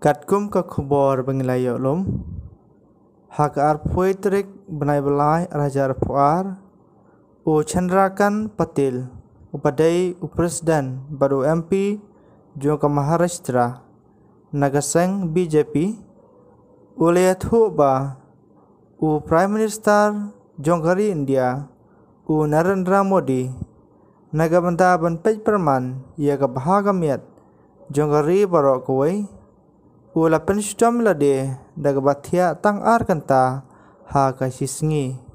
katkum ke kubor benglai yolom hak ar poitrik benai belai rajar puar u chandrakan patil upadai upresiden baru MP jo ka Maharashtra nagaseng BJP uliat Huba, u Prime Minister jongkari India u Narendra Modi nagabanta ban pej perman ia ka jongkari barok kuwai Wala penstom la de daga bathia tang ar kanta ha kai sisngi.